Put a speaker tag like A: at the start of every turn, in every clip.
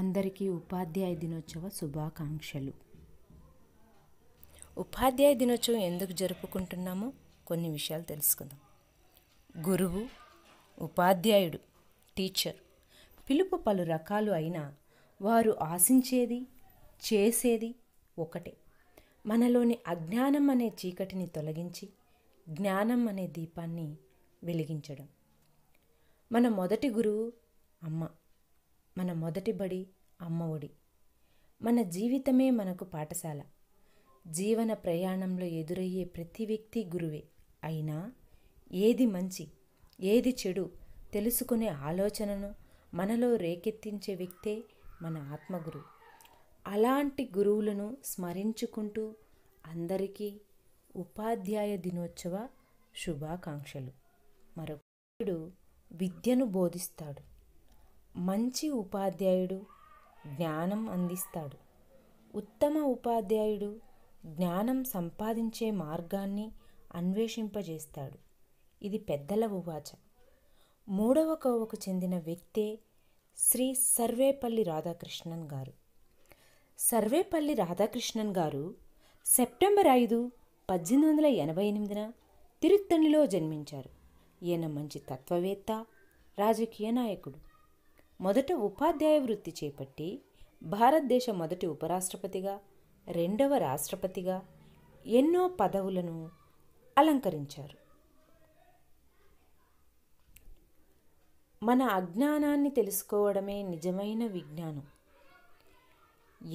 A: అందరికీ ఉపాధ్యాయ దినోత్సవ శుభాకాంక్షలు ఉపాధ్యాయ దినోత్సవం ఎందుకు జరుపుకుంటున్నామో కొన్ని విషయాలు తెలుసుకుందాం గురువు ఉపాధ్యాయుడు టీచర్ పిలుపు పలు రకాలు అయినా వారు ఆశించేది చేసేది ఒకటే మనలోని అజ్ఞానం అనే చీకటిని తొలగించి జ్ఞానం అనే దీపాన్ని వెలిగించడం మన మొదటి గురువు అమ్మ మన మొదటి బడి అమ్మ ఒడి మన జీవితమే మనకు పాఠశాల జీవన ప్రయాణంలో ఎదురయ్యే ప్రతి వ్యక్తి గురువే అయినా ఏది మంచి ఏది చెడు తెలుసుకునే ఆలోచనను మనలో రేకెత్తించే వ్యక్తే మన ఆత్మగురు అలాంటి గురువులను స్మరించుకుంటూ అందరికీ ఉపాధ్యాయ దినోత్సవ శుభాకాంక్షలు మరొకడు విద్యను బోధిస్తాడు మంచి ఉపాధ్యాయుడు జ్ఞానం అందిస్తాడు ఉత్తమ ఉపాధ్యాయుడు జ్ఞానం సంపాదించే మార్గాన్ని అన్వేషింపజేస్తాడు ఇది పెద్దల ఉవాచ మూడవ కోవకు చెందిన వ్యక్తే శ్రీ సర్వేపల్లి రాధాకృష్ణన్ గారు సర్వేపల్లి రాధాకృష్ణన్ గారు సెప్టెంబర్ ఐదు పద్దెనిమిది వందల ఎనభై ఎనిమిదిన తిరుత్తణిలో జన్మించారు ఈయన మంచి తత్వవేత్త రాజకీయ నాయకుడు మొదట ఉపాధ్యాయ వృత్తి చేపట్టి భారతదేశ మొదటి ఉపరాష్ట్రపతిగా రెండవ రాష్ట్రపతిగా ఎన్నో పదవులను అలంకరించారు మన అజ్ఞానాన్ని తెలుసుకోవడమే నిజమైన విజ్ఞానం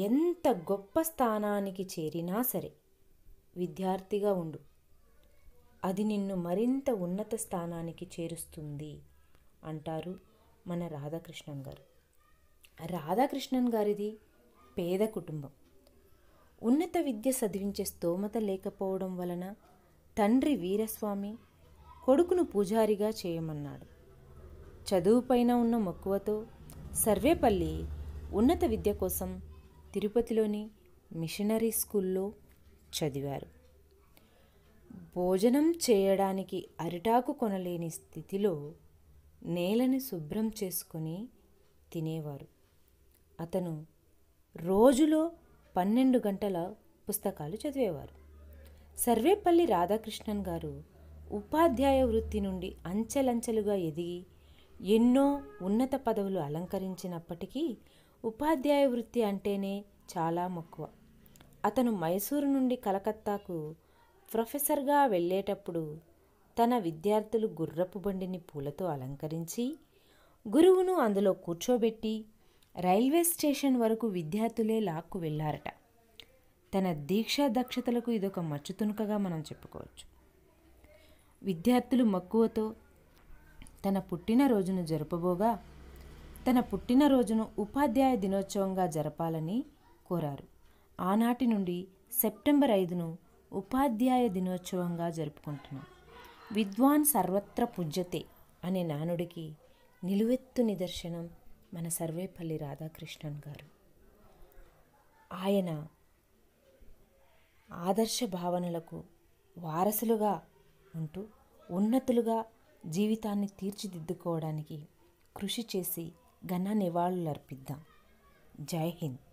A: ఎంత గొప్ప స్థానానికి చేరినా సరే విద్యార్థిగా ఉండు అది నిన్ను మరింత ఉన్నత స్థానానికి చేరుస్తుంది అంటారు మన రాధాకృష్ణన్ గారు రాధాకృష్ణన్ గారిది పేద కుటుంబం ఉన్నత విద్య చదివించే స్తోమత లేకపోవడం వలన తండ్రి వీరస్వామి కొడుకును పూజారిగా చేయమన్నాడు చదువుపైన ఉన్న మక్కువతో సర్వేపల్లి ఉన్నత విద్య కోసం తిరుపతిలోని మిషనరీ స్కూల్లో చదివారు భోజనం చేయడానికి అరిటాకు కొనలేని స్థితిలో నేలని శుభ్రం చేసుకుని తినేవారు అతను రోజులో పన్నెండు గంటల పుస్తకాలు చదివేవారు సర్వేపల్లి రాధాకృష్ణన్ గారు ఉపాధ్యాయ వృత్తి నుండి అంచెలంచెలుగా ఎదిగి ఎన్నో ఉన్నత పదవులు అలంకరించినప్పటికీ ఉపాధ్యాయ వృత్తి అంటేనే చాలా మక్కువ అతను మైసూరు నుండి కలకత్తాకు ప్రొఫెసర్గా వెళ్ళేటప్పుడు తన విద్యార్థులు గుర్రపు బండిని పూలతో అలంకరించి గురువును అందులో కూర్చోబెట్టి రైల్వే స్టేషన్ వరకు విద్యార్థులే లాక్కు వెళ్ళారట తన దీక్షా దక్షతలకు ఇదొక మచ్చుతునుకగా మనం చెప్పుకోవచ్చు విద్యార్థులు మక్కువతో తన పుట్టినరోజును జరపబోగా తన పుట్టినరోజును ఉపాధ్యాయ దినోత్సవంగా జరపాలని కోరారు ఆనాటి నుండి సెప్టెంబర్ ఐదును ఉపాధ్యాయ దినోత్సవంగా జరుపుకుంటున్నాం విద్వాన్ సర్వత్ర పూజ్యతే అనే నానుడికి నిలువెత్తు నిదర్శనం మన సర్వేపల్లి రాధాకృష్ణన్ గారు ఆయన ఆదర్శ భావనలకు వారసులుగా ఉంటూ ఉన్నతులుగా జీవితాన్ని తీర్చిదిద్దుకోవడానికి కృషి చేసి ఘన నివాళులర్పిద్దాం జై హింద్